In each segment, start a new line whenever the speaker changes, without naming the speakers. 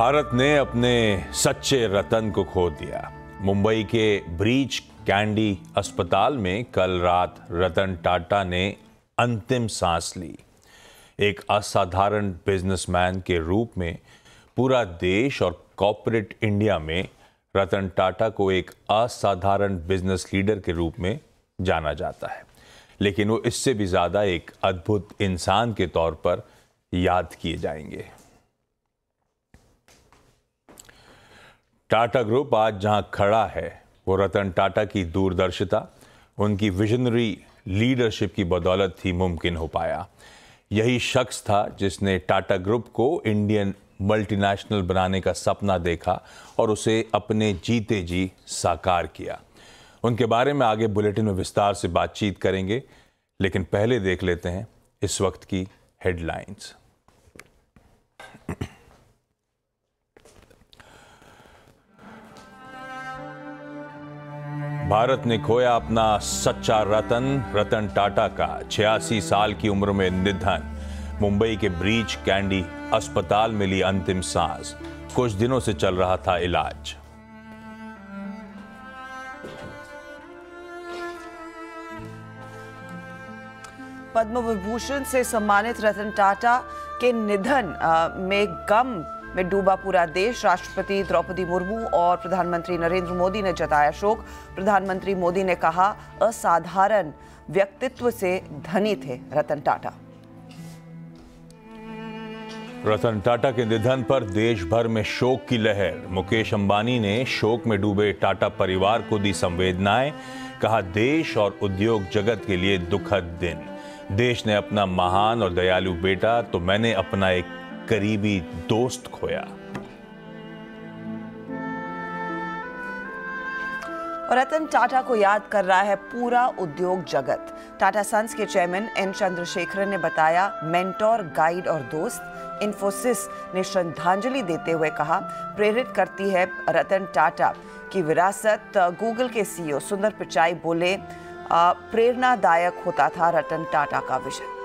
भारत ने अपने सच्चे रतन को खो दिया मुंबई के ब्रीच कैंडी अस्पताल में कल रात रतन टाटा ने अंतिम सांस ली एक असाधारण बिजनेसमैन के रूप में पूरा देश और कॉपोरेट इंडिया में रतन टाटा को एक असाधारण बिजनेस लीडर के रूप में जाना जाता है लेकिन वो इससे भी ज़्यादा एक अद्भुत इंसान के तौर पर याद किए जाएंगे टाटा ग्रुप आज जहां खड़ा है वो रतन टाटा की दूरदर्शिता उनकी विजनरी लीडरशिप की बदौलत ही मुमकिन हो पाया यही शख्स था जिसने टाटा ग्रुप को इंडियन मल्टीनेशनल बनाने का सपना देखा और उसे अपने जीते जी साकार किया उनके बारे में आगे बुलेटिन में विस्तार से बातचीत करेंगे लेकिन पहले देख लेते हैं इस वक्त की हेडलाइंस भारत ने खोया अपना सच्चा रतन रतन टाटा का छियासी साल की उम्र में निधन मुंबई के ब्रीच कैंडी अस्पताल में ली अंतिम सांस कुछ दिनों से चल रहा था
इलाज पद्म विभूषण से सम्मानित रतन टाटा के निधन में गम में डूबा पूरा देश राष्ट्रपति द्रौपदी मुर्मू और प्रधानमंत्री नरेंद्र मोदी ने जताया शोक प्रधानमंत्री मोदी ने कहा असाधारण व्यक्तित्व से धनी थे रतन टाटा
रतन टाटा के निधन पर देश भर में शोक की लहर मुकेश अंबानी ने शोक में डूबे टाटा परिवार को दी संवेदनाएं कहा देश और उद्योग जगत के लिए दुखद दिन देश ने अपना महान और दयालु बेटा तो मैंने अपना एक करीबी दोस्त खोया
और रतन टाटा को याद कर रहा है पूरा उद्योग जगत टाटा सन्स के चेयरमैन एन चंद्रशेखरन ने बताया मेंटोर गाइड और दोस्त इन्फोसिस ने श्रद्धांजलि देते हुए कहा प्रेरित करती है रतन टाटा की विरासत गूगल के सीईओ सुंदर पिचाई बोले प्रेरणादायक होता था रतन टाटा का विजन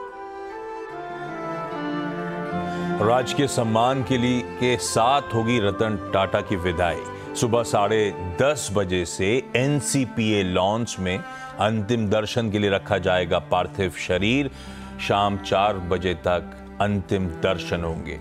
राजकीय सम्मान के लिए के साथ होगी रतन टाटा की विदाई सुबह साढ़े दस बजे से एन लॉन्च में अंतिम दर्शन के लिए रखा जाएगा पार्थिव शरीर शाम चार बजे तक अंतिम दर्शन होंगे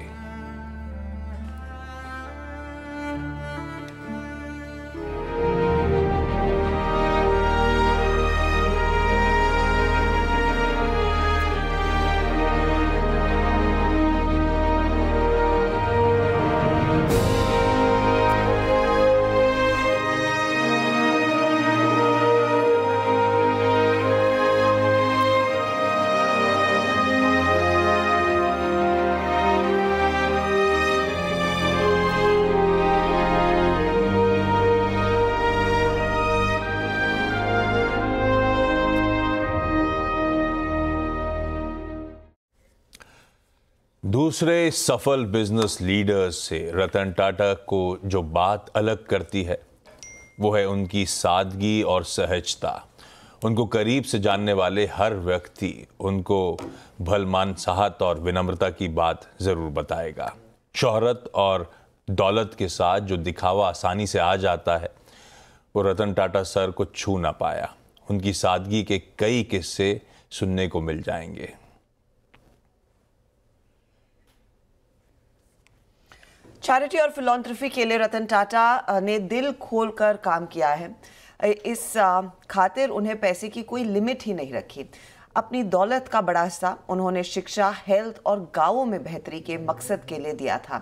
दूसरे सफल बिजनेस लीडर्स से रतन टाटा को जो बात अलग करती है वो है उनकी सादगी और सहजता उनको करीब से जानने वाले हर व्यक्ति उनको भलमान साहत और विनम्रता की बात ज़रूर बताएगा शोहरत और दौलत के साथ जो दिखावा आसानी से आ जाता है वो रतन टाटा सर को छू ना पाया उनकी सादगी के कई किस्से सुनने को मिल जाएंगे
चैरिटी और फिलोंट्रफी के लिए रतन टाटा ने दिल खोल कर काम किया है इस खातिर उन्हें पैसे की कोई लिमिट ही नहीं रखी अपनी दौलत का बड़ा हिस्सा उन्होंने शिक्षा हेल्थ और गांवों में बेहतरी के मकसद के लिए दिया था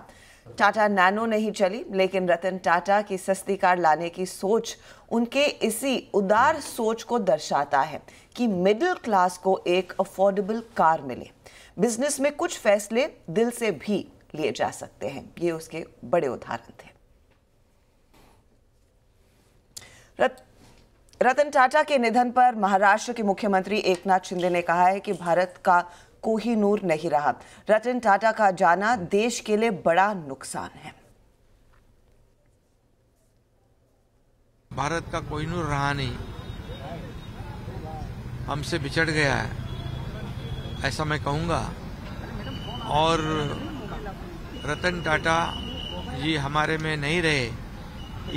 टाटा नैनो नहीं चली लेकिन रतन टाटा की सस्ती कार लाने की सोच उनके इसी उदार सोच को दर्शाता है कि मिडिल क्लास को एक अफोर्डेबल कार मिले बिजनेस में कुछ फैसले दिल से भी लिए जा सकते हैं ये उसके बड़े उदाहरण थे रत, रतन टाटा के निधन पर महाराष्ट्र के मुख्यमंत्री एकनाथ शिंदे ने कहा है कि भारत का नूर नहीं रहा रतन टाटा का जाना देश के लिए बड़ा नुकसान है
भारत का कोई नूर रहा नहीं हमसे बिछड़ गया है ऐसा मैं कहूंगा और रतन टाटा जी हमारे में नहीं रहे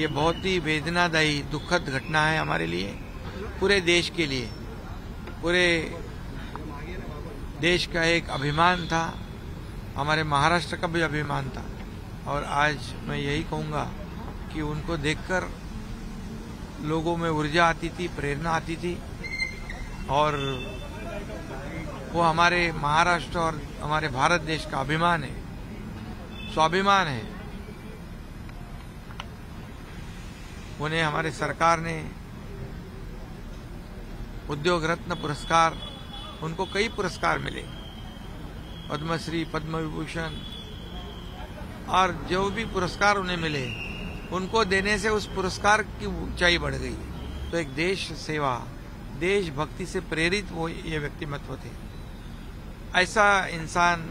ये बहुत ही वेदनादायी दुखद घटना है हमारे लिए पूरे देश के लिए पूरे देश का एक अभिमान था हमारे महाराष्ट्र का भी अभिमान था और आज मैं यही कहूँगा कि उनको देखकर लोगों में ऊर्जा आती थी प्रेरणा आती थी और वो हमारे महाराष्ट्र और हमारे भारत देश का अभिमान है स्वाभिमान है उन्हें हमारे सरकार ने उद्योग रत्न पुरस्कार उनको कई पुरस्कार मिले पद्मश्री पद्म विभूषण और जो भी पुरस्कार उन्हें मिले उनको देने से उस पुरस्कार की ऊंचाई बढ़ गई तो एक देश सेवा देश भक्ति से प्रेरित वो ये व्यक्तिमत्व थे ऐसा इंसान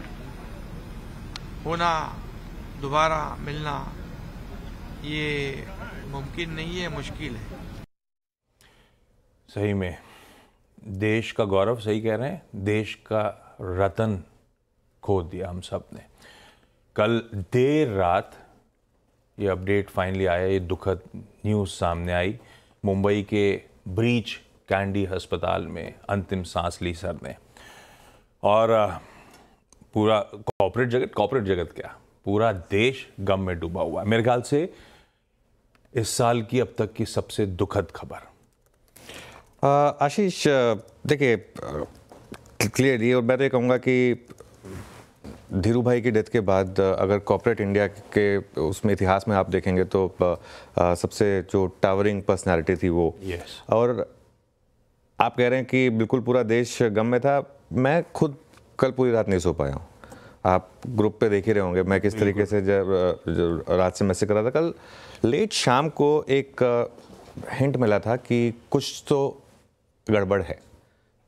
होना दोबारा मिलना ये मुमकिन नहीं है मुश्किल है
सही में देश का गौरव सही कह रहे हैं देश का रतन खो दिया हम सब ने कल देर रात ये अपडेट फाइनली आया ये दुखद न्यूज़ सामने आई मुंबई के ब्रीच कैंडी अस्पताल में अंतिम सांस ली सर ने और पूरा कॉपरेट जगत कॉपरेट जगत क्या पूरा देश गम में डूबा हुआ है मेरे ख्याल से इस साल की अब तक की सबसे दुखद खबर आशीष देखिए क्लियरली और मैं तो कहूँगा कि
धीरू भाई की डेथ के बाद अगर कॉपरेट इंडिया के उसमें इतिहास में आप देखेंगे तो सबसे जो टावरिंग पर्सनालिटी थी वो yes. और आप कह रहे हैं कि बिल्कुल पूरा देश गम में था मैं खुद कल पूरी रात नहीं सो पाया हूँ आप ग्रुप पे देख ही रहे होंगे मैं किस तरीके से जब रात से मैसेज करा था कल लेट शाम को एक हिंट मिला था कि कुछ तो गड़बड़ है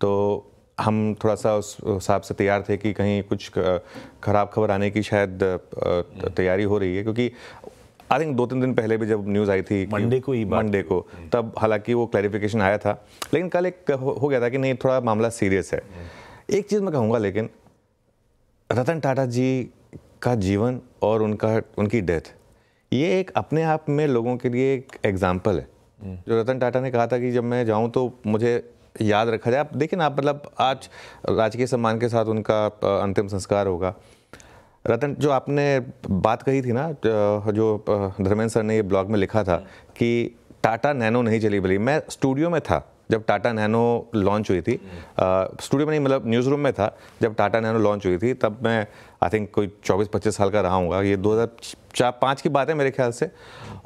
तो हम थोड़ा सा उस हिसाब से तैयार थे कि कहीं कुछ ख़राब खबर आने की शायद तैयारी हो रही है क्योंकि आई थिंक दो तीन दिन पहले भी जब न्यूज़ आई थी मंडे को ही मंडे को तब हालांकि वो क्लैरिफिकेशन आया था लेकिन कल एक हो गया था कि नहीं थोड़ा मामला सीरियस है एक चीज़ मैं कहूँगा लेकिन रतन टाटा जी का जीवन और उनका उनकी डेथ ये एक अपने आप में लोगों के लिए एक एग्जाम्पल है हम्म। जो रतन टाटा ने कहा था कि जब मैं जाऊँ तो मुझे याद रखा जाए आप देखिए ना आप मतलब आज राजकीय सम्मान के साथ उनका अंतिम संस्कार होगा रतन जो आपने बात कही थी ना जो धर्मेंद्र सर ने ये ब्लॉग में लिखा था हम्म। कि टाटा नैनो नहीं चली भली मैं स्टूडियो में था जब टाटा नैनो लॉन्च हुई थी स्टूडियो हम्म। में नहीं मतलब न्यूज़ रूम में था जब टाटा नैनो लॉन्च हुई थी तब मैं आई थिंक कोई 24-25 साल का रहा हूँ ये दो हज़ार चार पाँच की बात है मेरे ख्याल से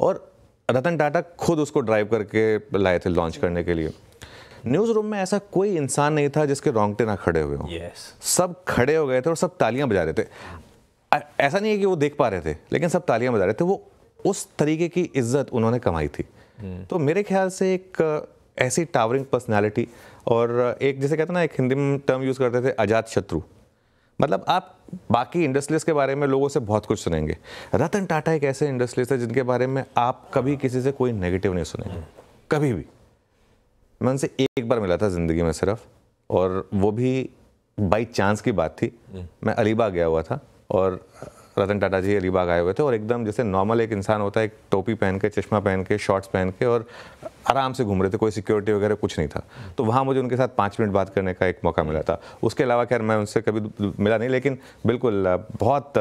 और रतन टाटा खुद उसको ड्राइव करके लाए थे लॉन्च करने के लिए न्यूज रूम में ऐसा कोई इंसान नहीं था जिसके रोंगटे ना खड़े हुए हों yes. सब खड़े हो गए थे और सब तालियां बजा रहे थे ऐसा नहीं है कि वो देख पा रहे थे लेकिन सब तालियां बजा रहे थे वो उस तरीके की इज्जत उन्होंने कमाई थी hmm. तो मेरे ख्याल से एक ऐसी टावरिंग पर्सनैलिटी और एक जैसे कहते हैं ना एक हिंदी में टर्म यूज़ करते थे अजात शत्रु मतलब आप बाकी इंडस्ट्रीज के बारे में लोगों से बहुत कुछ सुनेंगे रतन टाटा एक ऐसे इंडस्ट्रीज है जिनके बारे में आप कभी किसी से कोई नेगेटिव नहीं सुनेंगे कभी भी मैं उनसे एक बार मिला था ज़िंदगी में सिर्फ और वो भी बाई चांस की बात थी मैं अलीबाग गया हुआ था और रतन टाटा जी अलीबाग आए हुए थे और एकदम जैसे नॉर्मल एक इंसान होता है एक टोपी पहन के चश्मा पहन के शॉर्ट्स पहन के और आराम से घूम रहे थे कोई सिक्योरिटी वगैरह कुछ नहीं था तो वहाँ मुझे उनके साथ पाँच मिनट बात करने का एक मौका मिला था उसके अलावा खैर मैं उनसे कभी मिला नहीं लेकिन बिल्कुल बहुत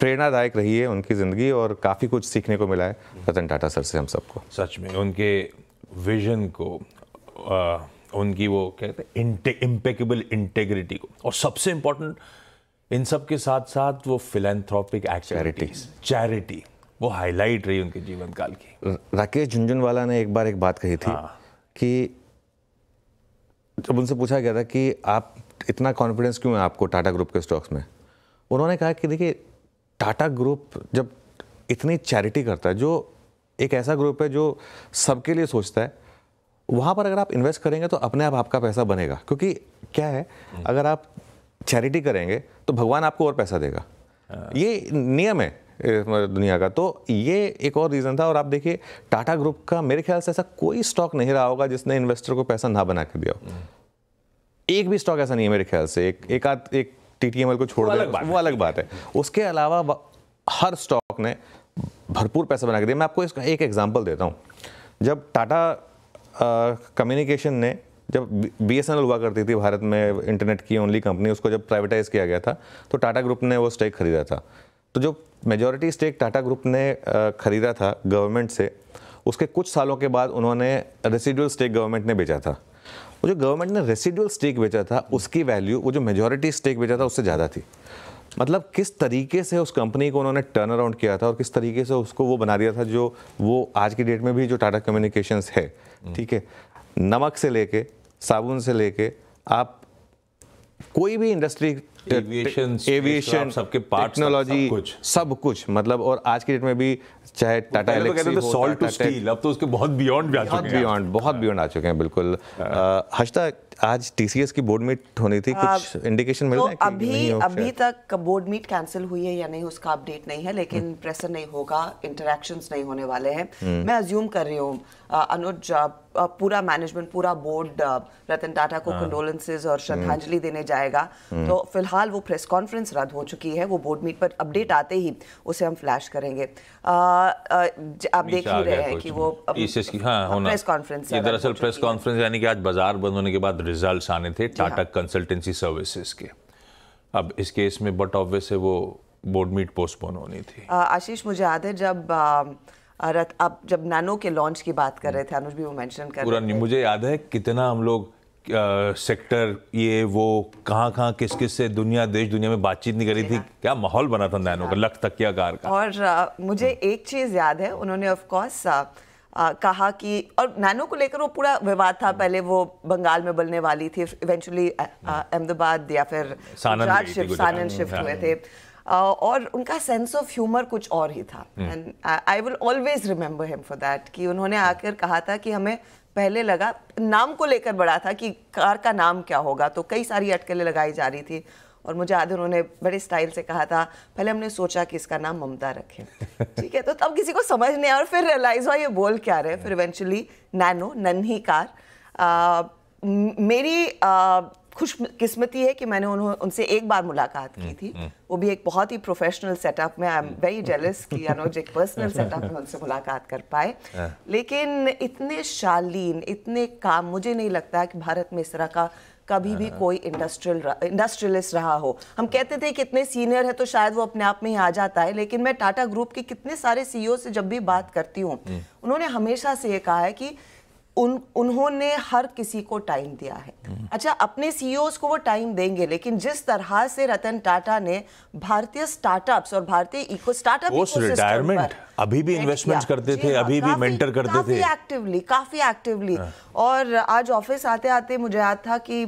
प्रेरणादायक रही है उनकी ज़िंदगी और काफ़ी कुछ सीखने को मिला है रतन टाटा सर से हम सबको
सच में उनके विजन को उनकी वो कहते हैं इम्पेकेबल इंटेग्रिटी को और सबसे इम्पोर्टेंट इन सब के साथ साथ वो फिलेंथ्रोपिक एक्टिविटीज चैरिटी वो हाईलाइट रही उनके जीवन काल
की राकेश झुंझुनवाला ने एक बार एक बात कही थी हाँ। कि जब उनसे पूछा गया था कि आप इतना कॉन्फिडेंस क्यों है आपको टाटा ग्रुप के स्टॉक्स में उन्होंने कहा कि देखिए टाटा ग्रुप जब इतनी चैरिटी करता है जो एक ऐसा ग्रुप है जो सबके लिए सोचता है वहाँ पर अगर आप इन्वेस्ट करेंगे तो अपने आप आपका पैसा बनेगा क्योंकि क्या है हम्म। अगर आप चैरिटी करेंगे तो भगवान आपको और पैसा देगा हाँ। ये नियम है दुनिया का तो ये एक और रीज़न था और आप देखिए टाटा ग्रुप का मेरे ख्याल से ऐसा कोई स्टॉक नहीं रहा होगा जिसने इन्वेस्टर को पैसा ना बना के दिया हो हम्म। एक भी स्टॉक ऐसा नहीं है मेरे ख्याल से एक एक आध एक टी को छोड़ दो वो अलग बात है उसके अलावा हर स्टॉक ने भरपूर पैसा बना के दिया मैं आपको इसका एक एग्जाम्पल देता हूँ जब टाटा कम्युनिकेशन ने जब बी एस हुआ करती थी भारत में इंटरनेट की ओनली कंपनी उसको जब प्राइवेटाइज किया गया था तो टाटा ग्रुप ने वो स्टेक खरीदा था तो जो मेजोरिटी स्टेक टाटा ग्रुप ने खरीदा था गवर्नमेंट से उसके कुछ सालों के बाद उन्होंने रेसिडुअल स्टेक गवर्नमेंट ने बेचा था वो जो गवर्नमेंट ने रेसिडुअल स्टेक बेचा था उसकी वैल्यू वो जो मेजोरिटी स्टेक बेचा था उससे ज़्यादा थी मतलब किस तरीके से उस कंपनी को उन्होंने टर्न अराउंड किया था और किस तरीके से उसको वो बना दिया था जो वो आज की डेट में भी जो टाटा कम्युनिकेशंस है ठीक है नमक से लेके साबुन से लेके आप कोई भी इंडस्ट्री एविएशन एविएशन सबके पार्ट टेक्नोलॉजी सब कुछ सब कुछ मतलब और आज की डेट में भी चाहे टाटा सॉल्ट टू स्टील अब तो उसके बहुत बियॉन्ड भी आ चुके हैं बियॉन्ड बहुत बियॉन्ड आ चुके हैं बिल्कुल हजता हाँ। आज टीसीएस की बोर्ड मीट होनी थी कुछ इंडिकेशन मिल तो रहा है अभी नहीं अभी
तक बोर्ड मीट कैंसिल हुई है या नहीं उसका अपडेट नहीं है लेकिन प्रेशर हम्म। नहीं होगा इंटरेक्शन नहीं होने वाले हैं हम्म। मैं अज्यूम कर रही हूँ अनुज पूरा मैनेजमेंट पूरा बोर्ड रतन टाटा को कंडोलेंसेज हाँ। और हम्म। श्रद्धांजलि देने जाएगा तो फिलहाल वो प्रेस कॉन्फ्रेंस रद्द हो चुकी है वो बोर्ड मीट पर अपडेट आते ही उसे हम फ्लैश करेंगे आप देख ही रहे हैं कि तो वो
प्रेस कॉन्फ्रेंस हाँ, दरअसल प्रेस कॉन्फ्रेंस यानी कि आज बाजार बंद होने के बाद रिजल्ट्स आने थे टाटा कंसल्टेंसी सर्विसेज के अब इस केस में बट ऑब्वियस है वो बोर्ड मीट पोस्टपोन होनी थी
आशीष मुझे याद है जब रत आप जब नैनो के लॉन्च की बात कर रहे थे अनुज भी वो मेंशन कर पूरा
नहीं मुझे याद है कितना हम लोग सेक्टर ये वो कहाँ कहाँ किस किस से दुनिया देश दुनिया में बातचीत नहीं करी थी हाँ। क्या माहौल बना था नैनो का हाँ। लख तकिया कार
का और आ, मुझे एक चीज़ याद है उन्होंने ऑफ कोर्स आ, कहा कि और नैनो को लेकर वो पूरा विवाद था पहले वो बंगाल में बनने वाली थी इवेंचुअली अहमदाबाद या फिर गुजरात शिफ्ट सानन शिफ्ट हुए थे आ, और उनका सेंस ऑफ ह्यूमर कुछ और ही था and I will always remember him for that कि उन्होंने आकर कहा था कि हमें पहले लगा नाम को लेकर बड़ा था कि कार का नाम क्या होगा तो कई सारी अटकलें लगाई जा रही थी और मुझे आधे उन्होंने बड़े स्टाइल से कहा था पहले हमने सोचा कि इसका नाम ममता रखें ठीक है तो तब किसी को समझ नहीं आया और फिर रियलाइज़ हुआ ये बोल क्या रहे फिर इवेंचुअली हाँ। नैनो नन्ही कार आ, मेरी खुशकिस्मती है कि मैंने उन्होंने उनसे एक बार मुलाकात की हम्म, थी हम्म। वो भी एक बहुत ही प्रोफेशनल सेटअप में आई एम वेरी जेलस कि अनुज एक पर्सनल सेटअप में उनसे मुलाकात कर पाए हाँ। लेकिन इतने शालीन इतने काम मुझे नहीं लगता कि भारत में इस तरह का कभी भी हाँ। कोई इंडस्ट्रियल इंडस्ट्रियलिस्ट रहा हो हम कहते थे कितने सीनियर है तो शायद वो अपने आप में ही आ जाता है लेकिन मैं टाटा ग्रुप के कितने सारे सीईओ e से जब भी बात करती हूँ उन्होंने हमेशा से ये कहा है कि उन उन्होंने हर किसी को टाइम दिया है हम्म। अच्छा अपने सीईओ e को वो टाइम देंगे लेकिन जिस तरह से रतन टाटा ने भारतीय स्टार्टअप्स और भारतीय इको स्टार्टअप रिटायरमेंट
अभी भी इन्वेस्टमेंट्स करते थे हाँ, अभी भी मेंटर करते काफी थे
एक्टिवली काफ़ी एक्टिवली और आज ऑफिस आते आते मुझे याद था कि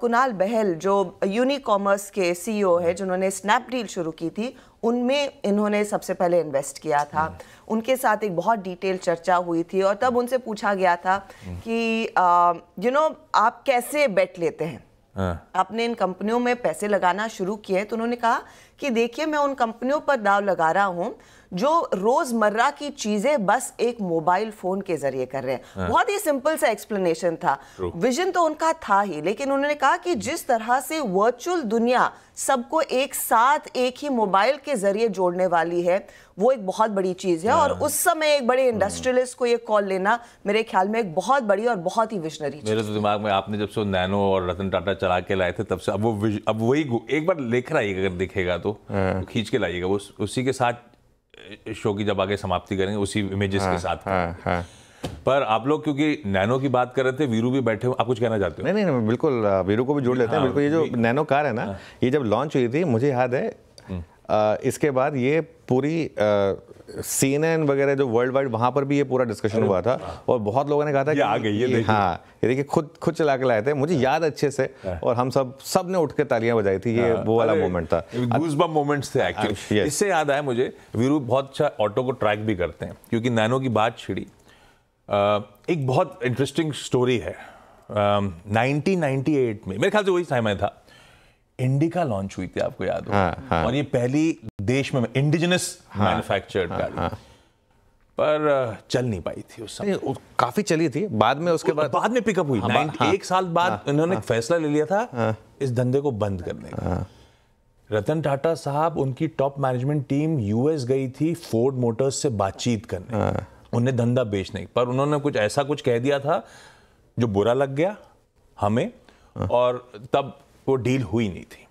कुणाल बहल जो यूनी कॉमर्स के सीईओ है हाँ। जिन्होंने स्नैपडील शुरू की थी उनमें इन्होंने सबसे पहले इन्वेस्ट किया था हाँ। उनके साथ एक बहुत डिटेल चर्चा हुई थी और तब उनसे पूछा गया था कि यू नो आप कैसे बेट लेते हैं आपने इन कंपनियों में पैसे लगाना शुरू किए तो उन्होंने कहा कि देखिए मैं उन कंपनियों पर दाव लगा रहा हूँ जो रोजमर्रा की चीजें बस एक मोबाइल फोन के जरिए कर रहे हैं हाँ। बहुत ही सिंपल सा एक्सप्लेनेशन था विजन तो उनका था ही लेकिन उन्होंने कहा कि जिस तरह से वर्चुअल दुनिया सबको एक साथ एक ही मोबाइल के जरिए जोड़ने वाली है वो एक बहुत बड़ी चीज है हाँ। और उस समय एक बड़े हम्म। इंडस्ट्रियलिस्ट को ये कॉल लेना मेरे ख्याल में एक बहुत बड़ी और बहुत ही विजनरी
मेरे तो दिमाग में आपने जब से नैनो और रतन टाटा चला के लाए थे तब से अब वो अब वही एक बार लेकर आइएगा अगर दिखेगा तो को हाँ। खींच के लाइएगा वो उसी के साथ शो की जब आगे समाप्ति करेंगे उसी इमेजेस के हाँ, साथ हाँ, हाँ। पर आप लोग क्योंकि नैनो की बात कर रहे थे वीरू भी बैठे हो आप कुछ कहना चाहते
हो नहीं नहीं, नहीं बिल्कुल वीरू को भी जोड़ लेते हैं हाँ, बिल्कुल ये जो नैनो कार है ना ये जब लॉन्च हुई थी मुझे याद है हम्म। इसके बाद ये पूरी सी वगैरह जो वर्ल्ड वाइड वहाँ पर भी ये पूरा डिस्कशन हुआ था और बहुत लोगों ने कहा था कि आ गई है हाँ ये देखिए खुद खुद चला के लाए थे मुझे हाँ। याद अच्छे से हाँ। और हम सब सब ने उठ के तालियां बजाई थी ये हाँ। वो वाला मोमेंट था
गूजबम मोमेंट्स थे एक्चुअली इससे याद आया मुझे वीरू बहुत अच्छा ऑटो को ट्रैक भी करते हैं क्योंकि नैनो की बात छिड़ी एक बहुत इंटरेस्टिंग स्टोरी है नाइनटीन में मेरे ख्याल से वही समय था इंडिका लॉन्च हुई थी आपको याद हो हाँ, हाँ. और ये पहली देश में इंडिजिनस मैन्युफैक्चर्ड हाँ, हाँ, हाँ, गाड़ी हाँ। पर चल नहीं पाई थी उस समय काफी चली थी बाद में उसके बाद बाद में पिकअप हुई हाँ, हाँ, एक साल बाद हाँ, इन्होंने हाँ, फैसला ले लिया था हाँ, इस धंधे को बंद करने का हाँ, रतन टाटा साहब उनकी टॉप मैनेजमेंट टीम यूएस गई थी फोर्ड मोटर्स से बातचीत करने उन्हें धंधा बेचने पर उन्होंने कुछ ऐसा कुछ कह दिया था जो बुरा लग गया हमें और तब वो डील हुई नहीं थी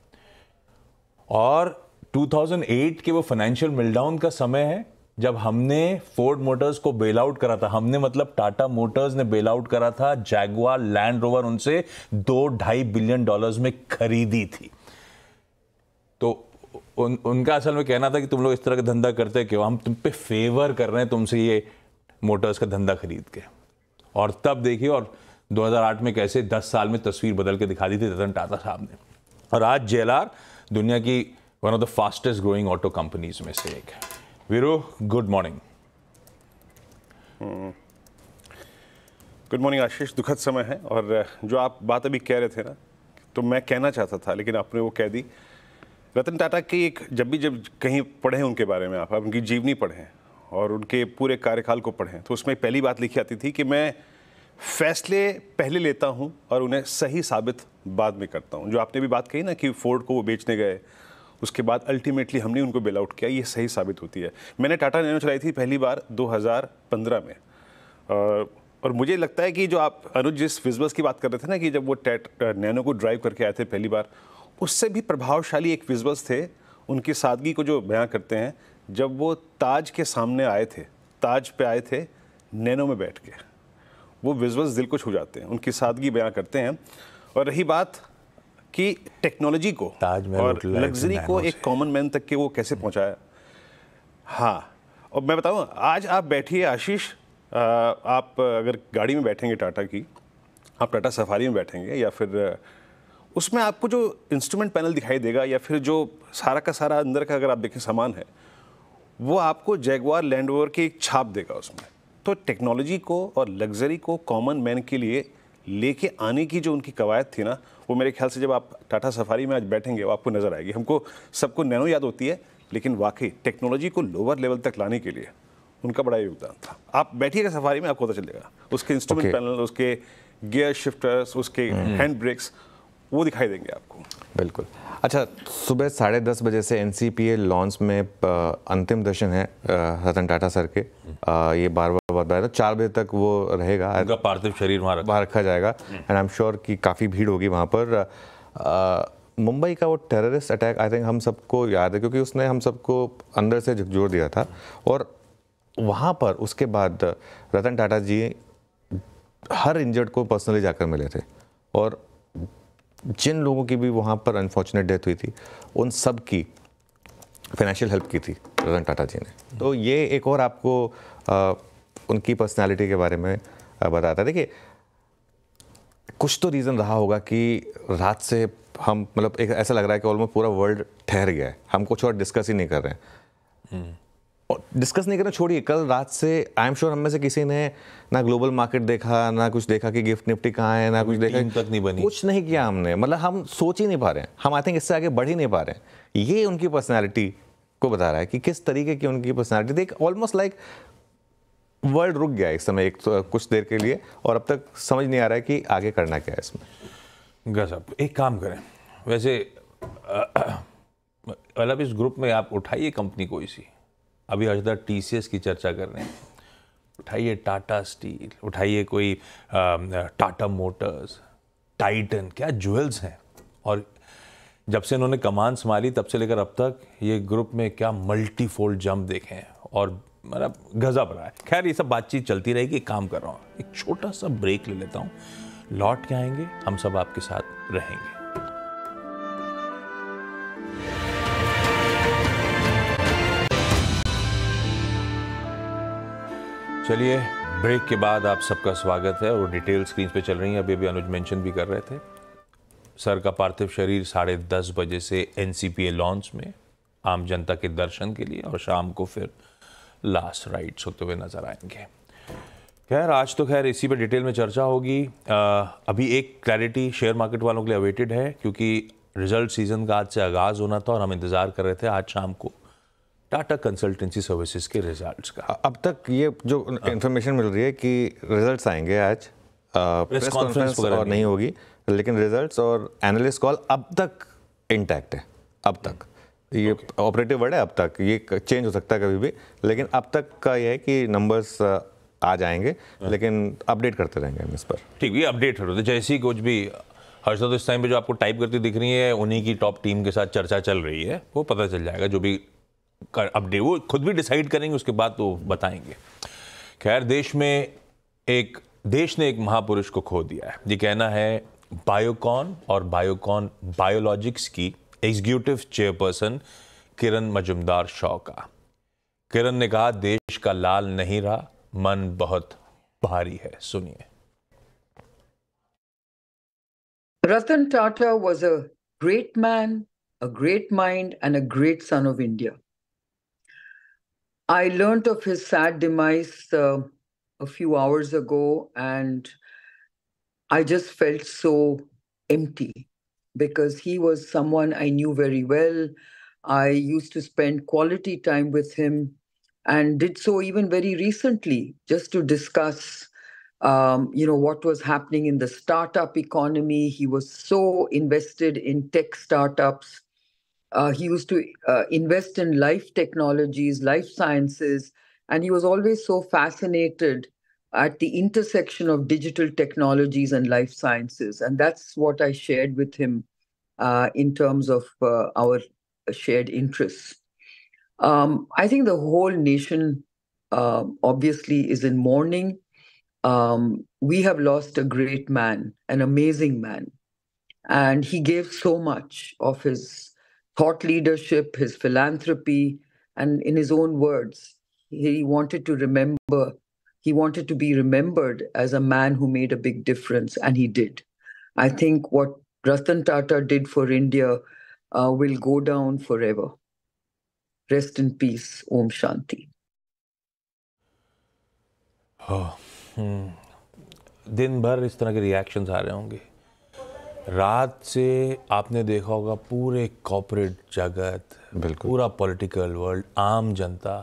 और 2008 के वो फाइनेंशियल मिलडाउन का समय है जब हमने फोर्ड मोटर्स को बेल आउट करा था हमने मतलब टाटा मोटर्स ने बेल आउट करा था जैगवा लैंड रोवर उनसे दो ढाई बिलियन डॉलर्स में खरीदी थी तो उन, उनका असल में कहना था कि तुम लोग इस तरह का धंधा करते क्यों हम तुम पे फेवर कर रहे हैं तुमसे ये मोटर्स का धंधा खरीद के और तब देखिए और 2008 में कैसे 10 साल में तस्वीर बदल के दिखा दी थी रतन टाटा साहब ने और आज जे दुनिया की one of the fastest growing auto companies में से एक है वीरो good morning good morning Ashish दुखद समय है और जो आप बात अभी कह
रहे थे ना तो मैं कहना चाहता था लेकिन आपने वो कह दी रतन टाटा की एक जब भी जब कहीं पढ़ें उनके बारे में आप, आप उनकी जीवनी पढ़ें और उनके पूरे कार्यकाल को पढ़ें तो उसमें पहली बात लिखी आती थी कि मैं फैसले पहले लेता हूँ और उन्हें सही साबित बाद में करता हूँ जो आपने भी बात कही ना कि फोर्ड को वो बेचने गए उसके बाद अल्टीमेटली हमने उनको बेल आउट किया ये सही साबित होती है मैंने टाटा नैनो चलाई थी पहली बार 2015 में और मुझे लगता है कि जो आप अनुज जिस विजबस की बात कर रहे थे ना कि जब वो टैट नैनो को ड्राइव करके आए थे पहली बार उससे भी प्रभावशाली एक विजबस थे उनकी सादगी को जो बयां करते हैं जब वो ताज के सामने आए थे ताज पे आए थे नैनो में बैठ के वो विजुअल दिल को छू जाते हैं उनकी सादगी बयां करते हैं और रही बात कि टेक्नोलॉजी को और लग्जरी को एक कॉमन मैन तक के वो कैसे पहुंचाया हाँ और मैं बताऊँ आज आप बैठिए आशीष आप अगर गाड़ी में बैठेंगे टाटा की आप टाटा सफारी में बैठेंगे या फिर उसमें आपको जो इंस्ट्रूमेंट पैनल दिखाई देगा या फिर जो सारा का सारा अंदर का अगर आप देखें सामान है वो आपको जैगवार लैंड ओवर की एक छाप देगा उसमें तो टेक्नोलॉजी को और लग्जरी को कॉमन मैन के लिए लेके आने की जो उनकी कवायद थी ना वो मेरे ख्याल से जब आप टाटा सफारी में आज बैठेंगे वो आपको नज़र आएगी हमको सबको नैनो याद होती है लेकिन वाकई टेक्नोलॉजी को लोअर लेवल तक लाने के लिए उनका बड़ा योगदान था आप बैठिएगा सफारी में आपको पता चलेगा उसके इंस्ट्रूमेंट okay. पैनल उसके गियर शिफ्टर्स उसके हैंड हम्म। ब्रेक्स वो दिखाई देंगे आपको
बिल्कुल अच्छा सुबह साढ़े दस बजे से एन लॉन्च में अंतिम दर्शन है रतन टाटा सर के आ, ये बार बार बार बार चार बजे तक वो रहेगा उनका पार्थिव शरीर वहाँ वहाँ रखा जाएगा एंड आई एम श्योर कि काफ़ी भीड़ होगी वहाँ पर मुंबई का वो टेररिस्ट अटैक आई थिंक हम सबको याद है क्योंकि उसने हम सबको अंदर से झकझोर दिया था और वहाँ पर उसके बाद रतन टाटा जी हर इंजर्ड को पर्सनली जाकर मिले थे और जिन लोगों की भी वहाँ पर अनफॉर्चुनेट डेथ हुई थी उन सब की फाइनेंशियल हेल्प की थी रतन टाटा जी ने तो ये एक और आपको आ, उनकी पर्सनालिटी के बारे में बताता है देखिए कुछ तो रीज़न रहा होगा कि रात से हम मतलब एक ऐसा लग रहा है कि ऑलमोस्ट पूरा वर्ल्ड ठहर गया है हम कुछ और डिस्कस ही नहीं कर रहे हैं हम्म। और डिस्कस नहीं करना छोड़िए कल रात से आई एम श्योर हम में से किसी ने ना ग्लोबल मार्केट देखा ना कुछ देखा कि गिफ्ट निफ्टी कहाँ है ना कुछ देखा तक नहीं बनी कुछ नहीं किया हमने मतलब हम सोच ही नहीं पा रहे हम आई थिंक इससे आगे बढ़ ही नहीं पा रहे ये उनकी पर्सनैलिटी को बता रहा है कि किस तरीके की उनकी पर्सनैलिटी थी ऑलमोस्ट लाइक वर्ल्ड रुक गया इस समय एक तो कुछ देर के लिए और अब तक समझ नहीं आ रहा है कि आगे करना क्या है इसमें
गजब एक काम करें वैसे मतलब इस ग्रुप में आप उठाइए कंपनी कोई सी अभी हर्षदा टी सी एस की चर्चा कर रहे हैं उठाइए टाटा स्टील उठाइए कोई टाटा मोटर्स टाइटन क्या ज्वेल्स हैं और जब से इन्होंने कमान संभाली तब से लेकर अब तक ये ग्रुप में क्या मल्टी फोल्ड जंप देखे हैं और मतलब गजब रहा है खैर ये सब बातचीत चलती रहेगी काम कर रहा हूँ एक छोटा सा ब्रेक ले लेता हूँ लौट के आएंगे हम सब आपके साथ रहेंगे चलिए ब्रेक के बाद आप सबका स्वागत है और डिटेल स्क्रीन पे चल रही है अभी अभी अनुज मेंशन भी कर रहे थे सर का पार्थिव शरीर साढ़े दस बजे से एन लॉन्च में आम जनता के दर्शन के लिए और शाम को फिर लास्ट राइड्स होते हुए नजर आएंगे खैर आज तो खैर इसी पर डिटेल में चर्चा होगी आ, अभी एक क्लैरिटी शेयर मार्केट वालों के लिए अवेटेड है क्योंकि रिजल्ट सीज़न का आज से आगाज़ होना था और हम इंतज़ार कर रहे थे आज शाम को टाटा कंसल्टेंसी सर्विसेज के रिजल्ट्स का अब तक ये जो इन्फॉर्मेशन
मिल रही है कि रिजल्ट्स आएंगे आज प्रेस कॉन्फ्रेंस और नहीं होगी लेकिन रिजल्ट्स और एनालिस्ट कॉल अब तक इंटैक्ट है अब तक ये ऑपरेटिव वर्ड है अब तक ये चेंज हो सकता है कभी भी लेकिन अब तक का ये है कि नंबर्स आ जाएंगे लेकिन अपडेट करते रहेंगे हम इस पर
ठीक ये अपडेट हो रहे जैसी कुछ भी हर्षद तो इस टाइम पे जो आपको टाइप करती दिख रही है उन्हीं की टॉप टीम के साथ चर्चा चल रही है वो पता चल जाएगा जो भी कर अपडेट वो खुद भी डिसाइड करेंगे उसके बाद तो बताएंगे खैर देश में एक देश ने एक महापुरुष को खो दिया है ये कहना है बायोकॉन और बायोकॉन बायोलॉजिक्स की एग्जीक्यूटिव चेयरपर्सन किरण मजुमदार शॉ का किरण ने कहा देश का लाल नहीं रहा मन बहुत
भारी है सुनिए Ratan Tata was a great man a great mind and a great son of India I learned of his sad demise uh, a few hours ago, and I just felt so empty because he was someone I knew very well. I used to spend quality time with him and did so even very recently just to discuss um, you know what was happening in the startup economy he was so invested in tech startups uh, he used to uh, invest in life technologies, life sciences, and he was always so fascinated at the intersection of digital technologies and life sciences. And that's what I shared with him uh, in terms of uh, our shared interests. Um, I think the whole nation um, obviously is in mourning. Um, we have lost a great man, an amazing man. And he gave so much of his thought leadership, his philanthropy, and in his own words, he wanted to remember, he wanted to be remembered as a man who made a big difference, and he did. I think what Ratan Tata did for India uh, will go down forever. Rest in peace, Om Shanti.
Oh, hmm. दिन भर इस तरह के reactions आ रहे होंगे रात से आपने देखा होगा पूरे कॉपोरेट जगत बिल्कुल पूरा पॉलिटिकल वर्ल्ड आम जनता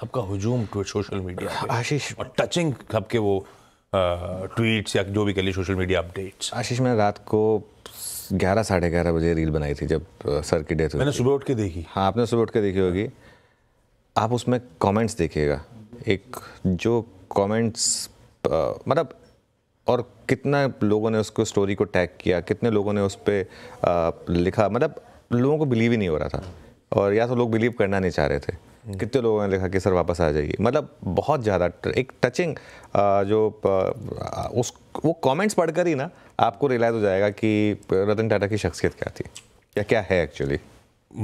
सबका हुजूम सोशल तो मीडिया आशीष और टचिंग सबके वो ट्वीट्स या जो भी कह लिए सोशल मीडिया अपडेट्स आशीष मैंने रात को
ग्यारह साढ़े ग्यारह बजे रील बनाई थी जब सर की डेथ मैंने सुबह उठ के देखी हाँ आपने सुबह उठ के देखी होगी आप उसमें कमेंट्स देखिएगा एक जो कमेंट्स मतलब और कितना लोगों ने उसको स्टोरी को टैग किया कितने लोगों ने उस पर लिखा मतलब लोगों को बिलीव ही नहीं हो रहा था और या तो लोग बिलीव करना नहीं चाह रहे थे हम्म। कितने लोगों ने लिखा कि सर वापस आ जाइए मतलब बहुत ज़्यादा एक टचिंग जो उस वो कमेंट्स पढ़कर ही ना आपको रियलाइज हो जाएगा कि रतन टाटा की शख्सियत क्या थी या क्या है एक्चुअली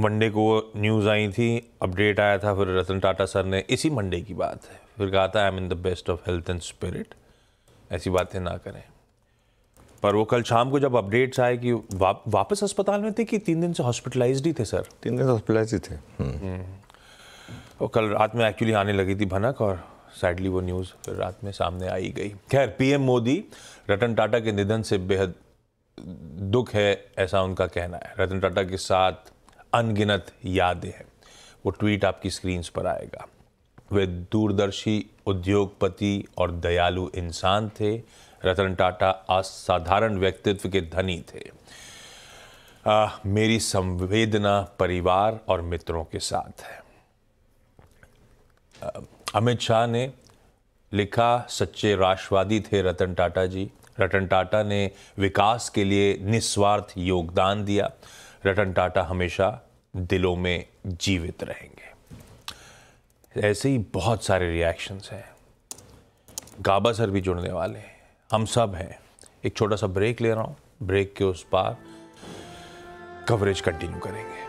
मंडे को न्यूज़ आई थी अपडेट आया था फिर रतन टाटा सर ने इसी मंडे की बात है फिर कहा था I am in the best of health and spirit ऐसी बातें ना करें पर वो कल शाम को जब अपडेट्स आए कि वा, वापस अस्पताल में थे कि तीन दिन से हॉस्पिटलाइज ही थे सर तीन दिन हॉस्पिटलाइज ही थे वो हम्म। हम्म। कल रात में एक्चुअली आने लगी थी भनक और सैडली वो न्यूज़ फिर रात में सामने आई गई खैर पीएम मोदी रतन टाटा के निधन से बेहद दुख है ऐसा उनका कहना है रतन टाटा के साथ अनगिनत यादें हैं वो ट्वीट आपकी स्क्रीन पर आएगा वे दूरदर्शी उद्योगपति और दयालु इंसान थे रतन टाटा असाधारण व्यक्तित्व के धनी थे आ, मेरी संवेदना परिवार और मित्रों के साथ है अमित शाह ने लिखा सच्चे राष्ट्रवादी थे रतन टाटा जी रतन टाटा ने विकास के लिए निस्वार्थ योगदान दिया रतन टाटा हमेशा दिलों में जीवित रहेंगे ऐसे ही बहुत सारे रिएक्शंस हैं गाबा सर भी जुड़ने वाले हैं हम सब हैं एक छोटा सा ब्रेक ले रहा हूँ ब्रेक के उस पार कवरेज कंटिन्यू करेंगे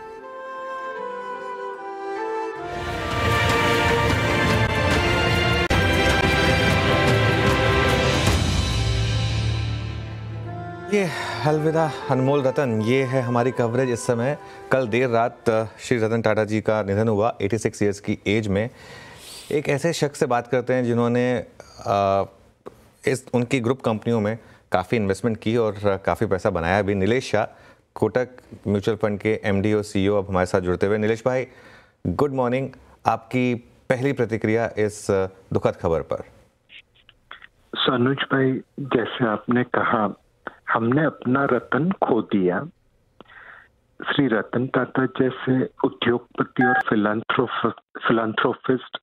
ये अलविदा
अनमोल रतन ये है हमारी कवरेज इस समय कल देर रात श्री रतन टाटा जी का निधन हुआ 86 इयर्स की एज में एक ऐसे शख्स से बात करते हैं जिन्होंने इस उनकी ग्रुप कंपनियों में काफ़ी इन्वेस्टमेंट की और काफ़ी पैसा बनाया भी नीलेश शाह कोटक म्यूचुअल फंड के एम डी सी अब हमारे साथ जुड़ते हुए नीलेश भाई गुड मॉर्निंग आपकी पहली प्रतिक्रिया इस दुखद खबर पर
सनुज भाई जैसे आपने कहा हमने अपना रतन खो दिया श्री रतन टाटा जैसे उद्योगपति और फिलान्थ्रोफिस्ट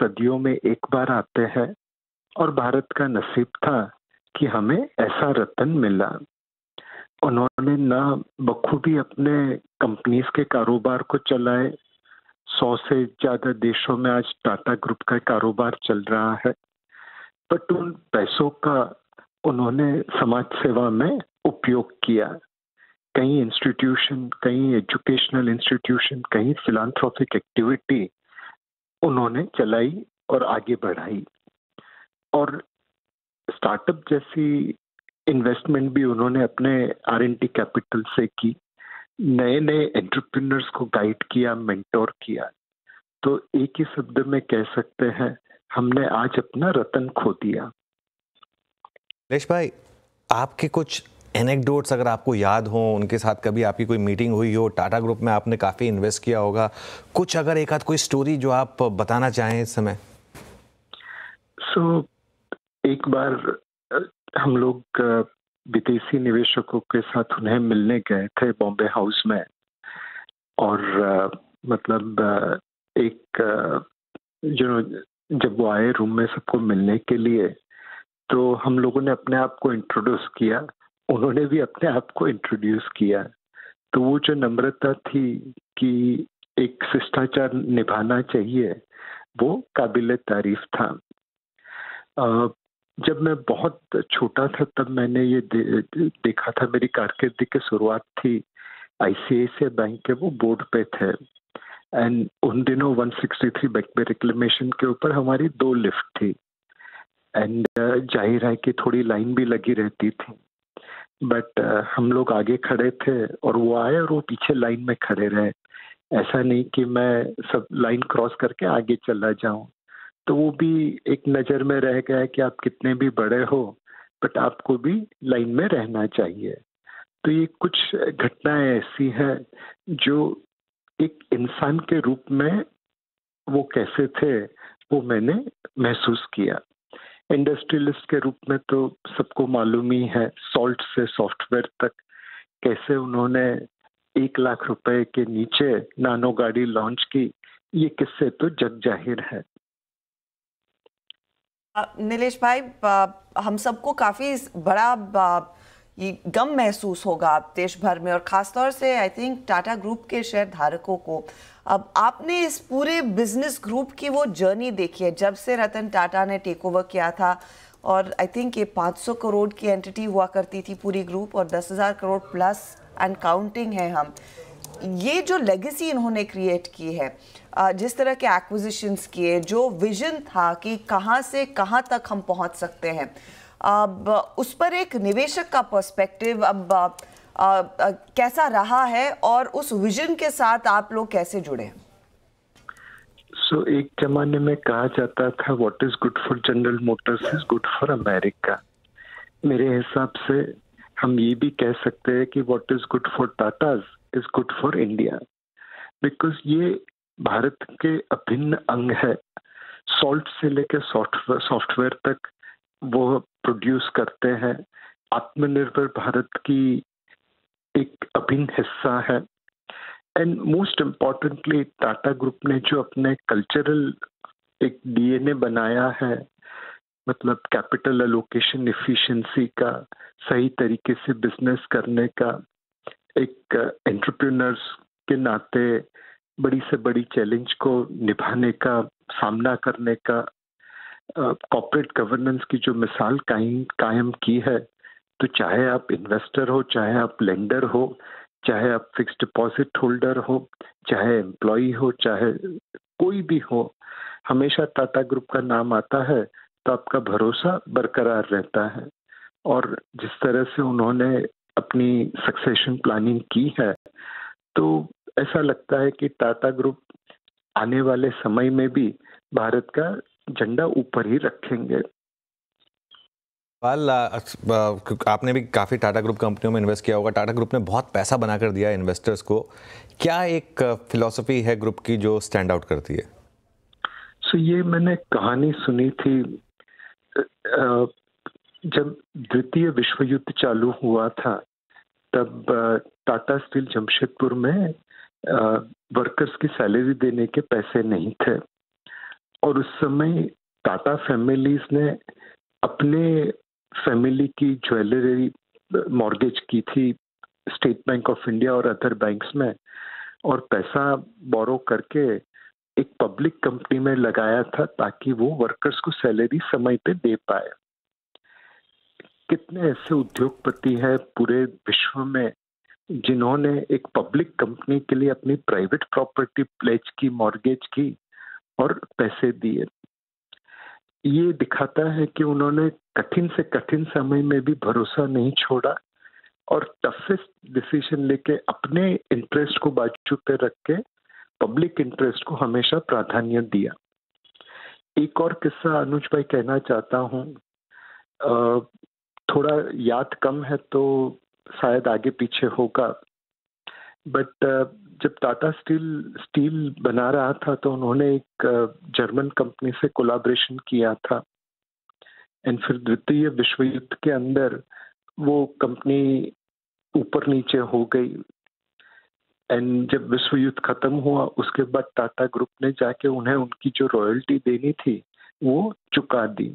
सदियों में एक बार आते हैं और भारत का नसीब था कि हमें ऐसा रतन मिला उन्होंने ना बखूबी अपने कंपनीज के कारोबार को चलाए सौ से ज़्यादा देशों में आज टाटा ग्रुप का कारोबार चल रहा है बट उन पैसों का उन्होंने समाज सेवा में उपयोग किया कई इंस्टीट्यूशन कई एजुकेशनल इंस्टीट्यूशन कहीं फिलानथ्रॉफिक एक्टिविटी उन्होंने चलाई और आगे बढ़ाई और स्टार्टअप जैसी इन्वेस्टमेंट भी उन्होंने अपने आर एन टी कैपिटल से की नए नए एंटरप्रेन्योर्स को गाइड किया मेंटोर किया तो एक ही शब्द में कह सकते हैं हमने आज अपना रतन खो दिया लेश भाई आपके कुछ एनेक्डोट्स
अगर आपको याद हो उनके साथ कभी आपकी कोई मीटिंग हुई हो टाटा ग्रुप में आपने काफ़ी इन्वेस्ट किया होगा कुछ अगर एक आध कोई स्टोरी जो आप बताना चाहें इस समय सो
so, एक बार हम लोग विदेशी निवेशकों के साथ उन्हें मिलने गए थे बॉम्बे हाउस में और मतलब एक जो जब वो आए रूम में सबको मिलने के लिए तो हम लोगों ने अपने आप को इंट्रोड्यूस किया उन्होंने भी अपने आप को इंट्रोड्यूस किया तो वो जो नम्रता थी कि एक शिष्टाचार निभाना चाहिए वो काबिल तारीफ था जब मैं बहुत छोटा था तब मैंने ये दे, देखा था मेरी कारकिर्दी की शुरुआत थी आई बैंक के वो बोर्ड पे थे एंड उन दिनों 163 बैंक में रिक्लेमेशन के ऊपर हमारी दो लिफ्ट थी एंड uh, जाहिर है कि थोड़ी लाइन भी लगी रहती थी बट uh, हम लोग आगे खड़े थे और वो आए और वो पीछे लाइन में खड़े रहे ऐसा नहीं कि मैं सब लाइन क्रॉस करके आगे चला जाऊं तो वो भी एक नज़र में रह गया कि आप कितने भी बड़े हो बट आपको भी लाइन में रहना चाहिए तो ये कुछ घटनाएं ऐसी हैं जो एक इंसान के रूप में वो कैसे थे वो मैंने महसूस किया इंडस्ट्रियलिस्ट के रूप में तो सबको मालूम ही है सॉल्ट से सॉफ्टवेयर तक कैसे उन्होंने एक लाख रुपए के नीचे नानो गाड़ी लॉन्च की ये किससे तो जग जाहिर है
नीलेश भाई हम सबको काफी बड़ा ये गम महसूस होगा देश भर में और ख़ासतौर से आई थिंक टाटा ग्रुप के शेयर धारकों को अब आपने इस पूरे बिजनेस ग्रुप की वो जर्नी देखी है जब से रतन टाटा ने टेक ओवर किया था और आई थिंक ये 500 करोड़ की एंटिटी हुआ करती थी पूरी ग्रुप और 10,000 करोड़ प्लस एंड काउंटिंग है हम ये जो लेगेसी इन्होंने क्रिएट की है जिस तरह के एक्विजिशंस किए जो विजन था कि कहाँ से कहाँ तक हम पहुँच सकते हैं अब उस पर एक निवेशक का पर्सपेक्टिव अब आ, आ, आ, कैसा रहा है और उस विजन के साथ आप लोग कैसे जुड़े हैं
सो so, एक जमाने में कहा जाता था what is good for General Motors is good for America मेरे हिसाब से हम ये भी कह सकते हैं कि what is good for Tatas is good for India because ये भारत के अभिन्न अंग है सॉल्ट से लेकर सॉफ्टवेयर सॉफ्टवेयर तक वो प्रोड्यूस करते हैं आत्मनिर्भर भारत की एक अभिन्न हिस्सा है and most importantly Tata group ने जो अपने कल्चरल एक डीएनए बनाया है मतलब कैपिटल एलोकेशन एफिशिएंसी का सही तरीके से बिजनेस करने का एक एंटरप्रेन्योर्स uh, के नाते बड़ी से बड़ी चैलेंज को निभाने का सामना करने का कॉर्पोरेट uh, गवर्नेंस की जो मिसाल कायम कायम की है तो चाहे आप इन्वेस्टर हो चाहे आप लेंडर हो चाहे आप फिक्स डिपॉजिट होल्डर हो चाहे एम्प्लॉय हो चाहे कोई भी हो हमेशा टाटा ग्रुप का नाम आता है तो आपका भरोसा बरकरार रहता है और जिस तरह से उन्होंने अपनी सक्सेशन प्लानिंग की है तो ऐसा लगता है कि टाटा ग्रुप आने वाले समय में भी भारत का झंडा ऊपर ही रखेंगे
पाल आपने भी काफ़ी टाटा ग्रुप कंपनियों में इन्वेस्ट किया होगा टाटा ग्रुप ने बहुत पैसा बना कर दिया इन्वेस्टर्स को क्या एक फिलॉसफी है ग्रुप की जो स्टैंड आउट करती है
सो so, ये मैंने कहानी सुनी थी जब द्वितीय विश्व युद्ध चालू हुआ था तब टाटा स्टील जमशेदपुर में वर्कर्स की सैलरी देने के पैसे नहीं थे और उस समय टाटा फैमिलीज ने अपने फैमिली की ज्वेलरी मॉर्गेज की थी स्टेट बैंक ऑफ इंडिया और अदर बैंक्स में और पैसा बोरो करके एक पब्लिक कंपनी में लगाया था ताकि वो वर्कर्स को सैलरी समय पे दे पाए कितने ऐसे उद्योगपति हैं पूरे विश्व में जिन्होंने एक पब्लिक कंपनी के लिए अपनी प्राइवेट प्रॉपर्टी प्लेज की मॉर्गेज की और पैसे दिए ये दिखाता है कि उन्होंने कठिन से कठिन समय में भी भरोसा नहीं छोड़ा और टफेस्ट डिसीजन लेके अपने इंटरेस्ट को बाजू पे रख के पब्लिक इंटरेस्ट को हमेशा प्राधान्य दिया एक और किस्सा अनुज भाई कहना चाहता हूँ थोड़ा याद कम है तो शायद आगे पीछे होगा बट uh, जब टाटा स्टील स्टील बना रहा था तो उन्होंने एक जर्मन uh, कंपनी से कोलाब्रेशन किया था एंड फिर द्वितीय विश्व युद्ध के अंदर वो कंपनी ऊपर नीचे हो गई एंड जब विश्व युद्ध खत्म हुआ उसके बाद टाटा ग्रुप ने जाके उन्हें उनकी जो रॉयल्टी देनी थी वो चुका दी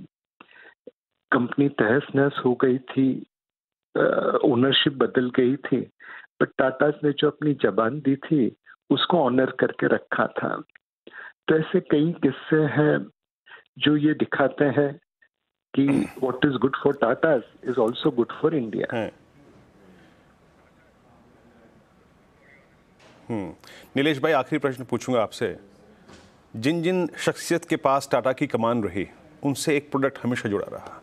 कंपनी तहस नहस हो गई थी ओनरशिप बदल गई थी बट टाटा ने जो अपनी जबान दी थी उसको ऑनर करके रखा था तो ऐसे कई किस्से हैं जो ये दिखाते हैं कि what is good for Tata is also good for India
Nilesh भाई आखिरी प्रश्न पूछूंगा आपसे जिन जिन शख्सियत के पास टाटा की कमान रही उनसे एक प्रोडक्ट हमेशा जुड़ा रहा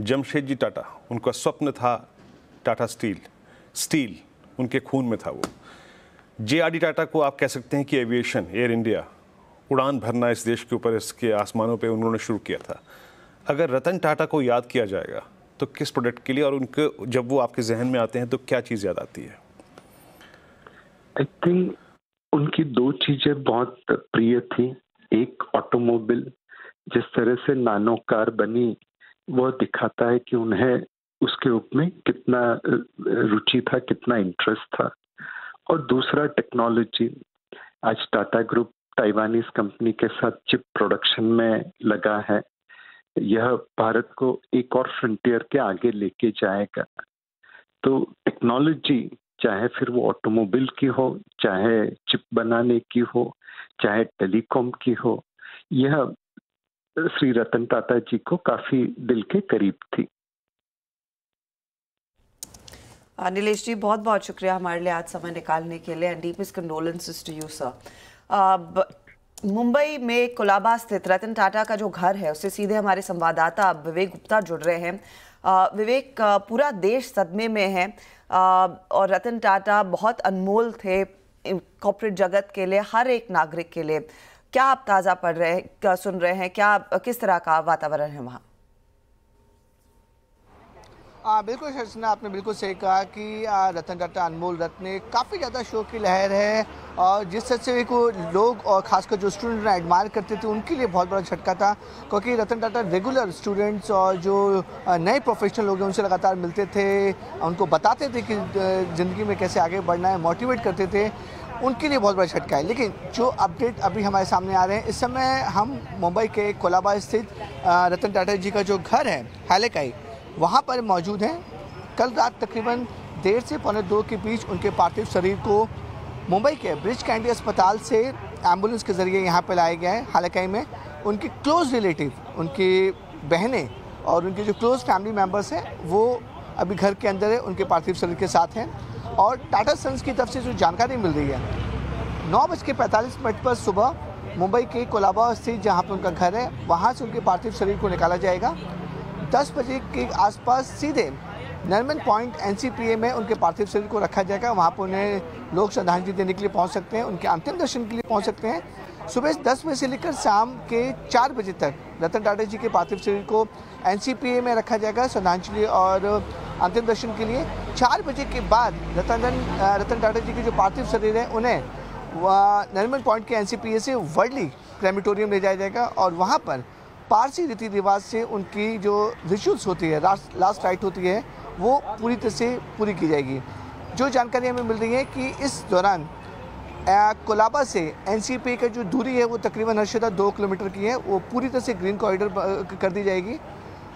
जमशेद जी टाटा उनका स्वप्न था टाटा स्टील स्टील उनके खून में था वो जे आर डी टाटा को आप कह सकते हैं कि एविएशन एयर इंडिया उड़ान भरना इस देश के ऊपर इसके आसमानों पे उन्होंने शुरू किया था अगर रतन टाटा को याद किया जाएगा तो किस प्रोडक्ट के लिए और उनके जब वो आपके जहन में आते हैं तो क्या चीज़
याद आती है आई थिंक उनकी दो चीज़ें बहुत प्रिय थी एक ऑटोमोबाइल जिस तरह से नानो कार बनी वो दिखाता है कि उन्हें उसके रूप में कितना रुचि था कितना इंटरेस्ट था और दूसरा टेक्नोलॉजी आज टाटा ग्रुप ताइवानीज कंपनी के साथ चिप प्रोडक्शन में लगा है यह भारत को एक और फ्रंटियर के आगे लेके जाएगा तो टेक्नोलॉजी चाहे फिर वो ऑटोमोबाइल की हो चाहे चिप बनाने की हो चाहे टेलीकॉम की हो यह श्री रतन टाटा जी को काफी दिल के करीब थी
नीलेश जी बहुत बहुत शुक्रिया हमारे लिए आज समय निकालने के लिए and deepest condolences to you sir Mumbai में कोलाबा स्थित रतन टाटा का जो घर है उससे सीधे हमारे संवाददाता विवेक गुप्ता जुड़ रहे हैं विवेक पूरा देश सदमे में है और रतन टाटा बहुत अनमोल थे कॉरपोरेट जगत के लिए हर एक नागरिक के लिए क्या आप ताज़ा पढ़ रहे क्या सुन रहे हैं क्या किस तरह का वातावरण है वहाँ
आ, बिल्कुल शर्चना आपने बिल्कुल सही कहा कि आ, रतन टाटा अनमोल रत्न काफ़ी ज़्यादा शो की लहर है और जिस तस्वीर को लोग और खासकर जो स्टूडेंट एडमायर करते थे उनके लिए बहुत बड़ा झटका था क्योंकि रतन टाटा रेगुलर स्टूडेंट्स और जो नए प्रोफेशनल लोग हैं उनसे लगातार मिलते थे उनको बताते थे कि ज़िंदगी में कैसे आगे बढ़ना है मोटिवेट करते थे उनके लिए बहुत बड़ा झटका है लेकिन जो अपडेट अभी हमारे सामने आ रहे हैं इस समय हम मुंबई के कोलाबा स्थित रतन टाटा जी का जो घर है हैलेकाई वहाँ पर मौजूद हैं कल रात तकरीबन डेढ़ से पौने दो के बीच उनके पार्थिव शरीर को मुंबई के ब्रिज कैंडी अस्पताल से एम्बुलेंस के ज़रिए यहाँ पर लाया गया है हालांकि में उनके क्लोज़ रिलेटिव उनकी बहनें और उनके जो क्लोज़ फैमिली मेम्बर्स हैं वो अभी घर के अंदर है उनके पार्थिव शरीर के साथ हैं और टाटा सन्स की तरफ से जो जानकारी मिल रही है नौ बज के पैंतालीस मिनट पर सुबह मुंबई के कोलाबा स्थित जहाँ पर उनका घर है वहाँ से उनके पार्थिव शरीर को निकाला जाएगा दस बजे के आसपास सीधे नरमन पॉइंट एन में उनके पार्थिव शरीर को रखा जाएगा वहाँ पर उन्हें लोग श्रद्धांजलि देने के लिए पहुँच सकते हैं उनके अंतिम दर्शन के लिए पहुँच सकते हैं सुबह दस बजे से लेकर शाम के चार बजे तक रतन टाटा जी के पार्थिव शरीर को एनसीपीए में रखा जाएगा श्रद्धांजलि और अंतिम दर्शन के लिए चार बजे के बाद रतन रतन टाटा जी के जो पार्थिव शरीर है उन्हें नरिमन पॉइंट के एन से वर्ली क्रेमिटोरियम ले जाया जाएगा और वहाँ पर पारसी रीति रिवाज से उनकी जो रिचुअल्स होती है लास्ट राइट होती है वो पूरी तरह से पूरी की जाएगी जो जानकारी हमें मिल रही है कि इस दौरान कोलाबा से एनसीपी का जो दूरी है वो तकरीबन हर्षदा दो किलोमीटर की है वो पूरी तरह से ग्रीन कॉरिडोर कर दी जाएगी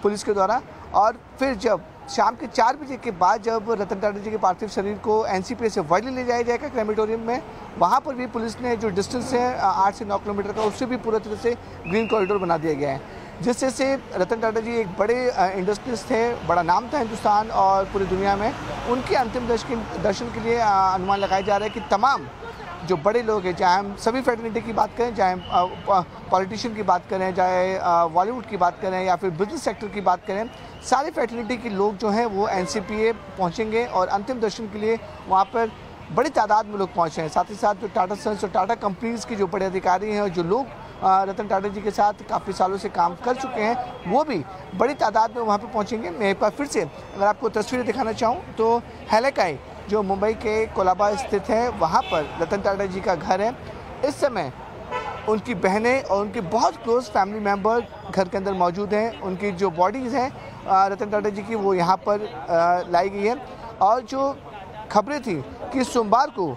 पुलिस के द्वारा और फिर जब शाम के चार बजे के बाद जब रतन टाटा जी के पार्थिव शरीर को एस से वर्ली ले जाया जाएगा क्रेमेटोरियम में वहाँ पर भी पुलिस ने जो डिस्टेंस है आठ से नौ किलोमीटर का उससे भी पूरा तरह से ग्रीन कॉरिडोर बना दिया गया है जिससे से रतन टाटा जी एक बड़े इंडस्ट्रीज थे बड़ा नाम था हिंदुस्तान और पूरी दुनिया में उनके अंतिम दर्शन के लिए अनुमान लगाया जा रहा है कि तमाम जो बड़े लोग हैं चाहे हम सभी फैटर्निटी की बात करें चाहे पॉलिटिशियन की बात करें चाहे बॉलीवुड की बात करें या फिर बिजनेस सेक्टर की बात करें सारे फैटर्निटी के लोग जो हैं वो एन पहुंचेंगे और अंतिम दर्शन के लिए वहाँ पर बड़ी तादाद में लोग पहुँचे हैं साथ ही साथ जो टाटा सन्स और टाटा कंपनीज़ के जो बड़े अधिकारी हैं और जो लोग रतन टाटा जी के साथ काफ़ी सालों से काम कर चुके हैं वो भी बड़ी तादाद में वहाँ पर पहुँचेंगे मैं एक बार फिर से अगर आपको तस्वीरें दिखाना चाहूँ तो हेलेकाई जो मुंबई के कोलाबा स्थित है वहाँ पर रतन टाटा जी का घर है इस समय उनकी बहनें और उनके बहुत क्लोज फैमिली मेम्बर घर के अंदर मौजूद हैं उनकी जो बॉडीज़ हैं रतन टाटा जी की वो यहाँ पर लाई गई है और जो खबरें थी कि सोमवार को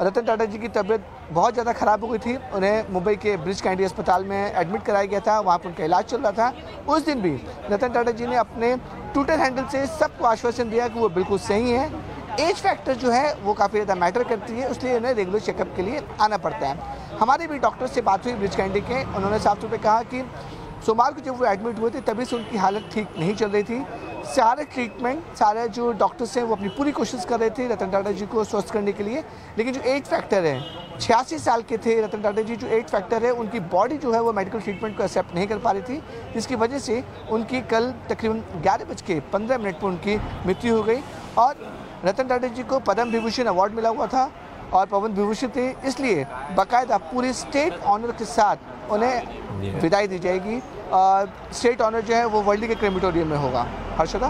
रतन टाटा जी की तबीयत बहुत ज़्यादा ख़राब हो गई थी उन्हें मुंबई के ब्रिज कैंडी अस्पताल में एडमिट कराया गया था वहाँ पर उनका इलाज चल रहा था उस दिन भी रतन टाटा जी ने अपने ट्विटर हैंडल से सबको आश्वासन दिया कि वो बिल्कुल सही हैं एज फैक्टर जो है वो काफ़ी ज़्यादा मैटर करती है इसलिए उन्हें रेगुलर चेकअप के लिए आना पड़ता है हमारे भी डॉक्टर से बात हुई ब्रिज कैंडी के उन्होंने साफ तौर पर कहा कि सोमवार को जब वो एडमिट हुए थे तभी से उनकी हालत ठीक नहीं चल रही थी सारे ट्रीटमेंट सारे जो डॉक्टर्स हैं वो अपनी पूरी कोशिश कर रहे थे रतन टाटा जी को स्वस्थ करने के लिए लेकिन जो एज फैक्टर है छियासी साल के थे रतन टाटा जी जो एज फैक्टर है उनकी बॉडी जो है वो मेडिकल ट्रीटमेंट को एक्सेप्ट नहीं कर पा रही थी जिसकी वजह से उनकी कल तकरीबन ग्यारह बज के पंद्रह मिनट पर उनकी मृत्यु हो गई और रतन टाटा जी को पद्म विभूषण अवार्ड मिला हुआ था और पवन विभूषण थे इसलिए बाकायदा पूरे स्टेट ऑनर के साथ उन्हें विदाई दी जाएगी स्टेट ऑनर जो है वो वर्ल्ड के क्रेमिटोरियम में होगा हर्षदा